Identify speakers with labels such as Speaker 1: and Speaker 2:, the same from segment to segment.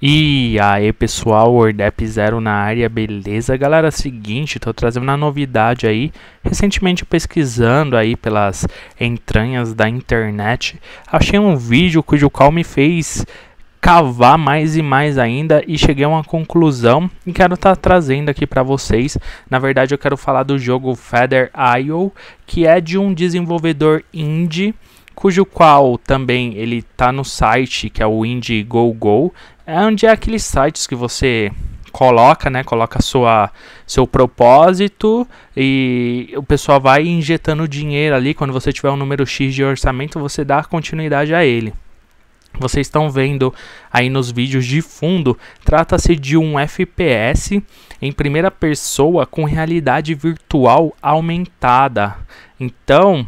Speaker 1: E aí pessoal, Ordep Zero na área, beleza? Galera, é seguinte, estou trazendo uma novidade aí, recentemente pesquisando aí pelas entranhas da internet, achei um vídeo cujo qual me fez cavar mais e mais ainda e cheguei a uma conclusão e quero estar tá trazendo aqui para vocês. Na verdade eu quero falar do jogo Feather Isle, que é de um desenvolvedor indie cujo qual também ele tá no site que é o Indiegogo, é onde é aqueles sites que você coloca, né? Coloca sua seu propósito e o pessoal vai injetando dinheiro ali. Quando você tiver um número X de orçamento, você dá continuidade a ele. Vocês estão vendo aí nos vídeos de fundo, trata-se de um FPS em primeira pessoa com realidade virtual aumentada. Então,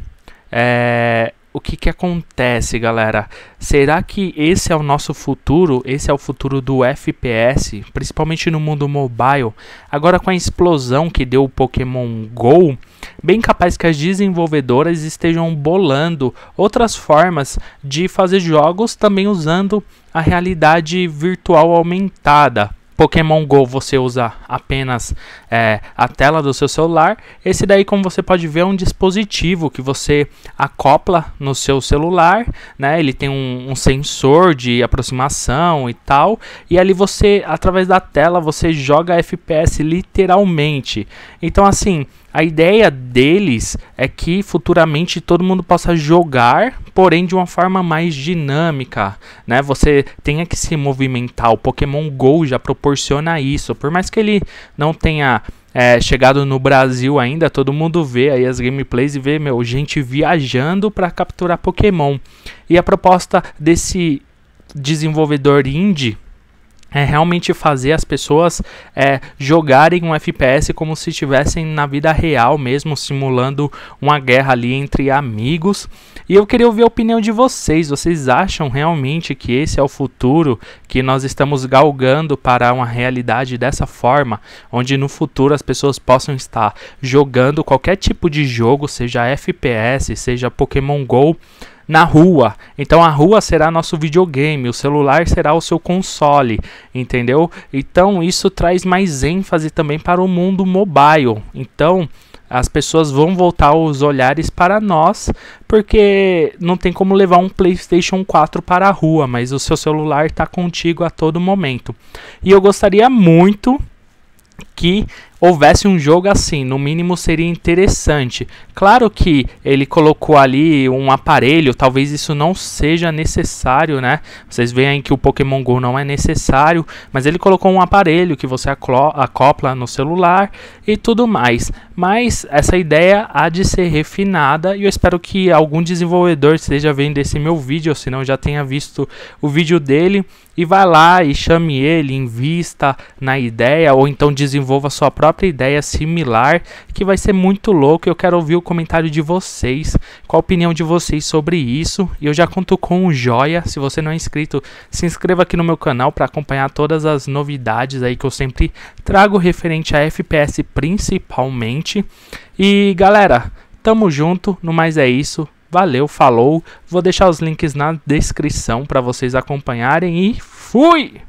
Speaker 1: é, o que, que acontece, galera? Será que esse é o nosso futuro? Esse é o futuro do FPS, principalmente no mundo mobile? Agora com a explosão que deu o Pokémon GO, bem capaz que as desenvolvedoras estejam bolando outras formas de fazer jogos também usando a realidade virtual aumentada. Pokémon Go você usa apenas é, a tela do seu celular. Esse daí, como você pode ver, é um dispositivo que você acopla no seu celular, né? Ele tem um, um sensor de aproximação e tal, e ali você, através da tela, você joga FPS literalmente. Então, assim, a ideia deles é que futuramente todo mundo possa jogar porém de uma forma mais dinâmica, né? Você tenha que se movimentar. O Pokémon Go já proporciona isso, por mais que ele não tenha é, chegado no Brasil ainda, todo mundo vê aí as gameplays e vê, meu, gente viajando para capturar Pokémon. E a proposta desse desenvolvedor indie é realmente fazer as pessoas é, jogarem um FPS como se estivessem na vida real mesmo, simulando uma guerra ali entre amigos. E eu queria ouvir a opinião de vocês. Vocês acham realmente que esse é o futuro que nós estamos galgando para uma realidade dessa forma, onde no futuro as pessoas possam estar jogando qualquer tipo de jogo, seja FPS, seja Pokémon Go? na rua. Então a rua será nosso videogame, o celular será o seu console, entendeu? Então isso traz mais ênfase também para o mundo mobile. Então as pessoas vão voltar os olhares para nós, porque não tem como levar um PlayStation 4 para a rua, mas o seu celular está contigo a todo momento. E eu gostaria muito que houvesse um jogo assim, no mínimo seria interessante. Claro que ele colocou ali um aparelho, talvez isso não seja necessário, né? Vocês veem que o Pokémon Go não é necessário, mas ele colocou um aparelho que você acopla no celular e tudo mais. Mas essa ideia há de ser refinada e eu espero que algum desenvolvedor esteja vendo esse meu vídeo, ou se não já tenha visto o vídeo dele e vá lá e chame ele, invista na ideia ou então desenvolva desenvolva sua própria ideia similar, que vai ser muito louco. Eu quero ouvir o comentário de vocês, qual a opinião de vocês sobre isso. E eu já conto com um joia. Se você não é inscrito, se inscreva aqui no meu canal para acompanhar todas as novidades aí que eu sempre trago referente a FPS principalmente. E galera, tamo junto, no mais é isso. Valeu, falou. Vou deixar os links na descrição para vocês acompanharem e fui!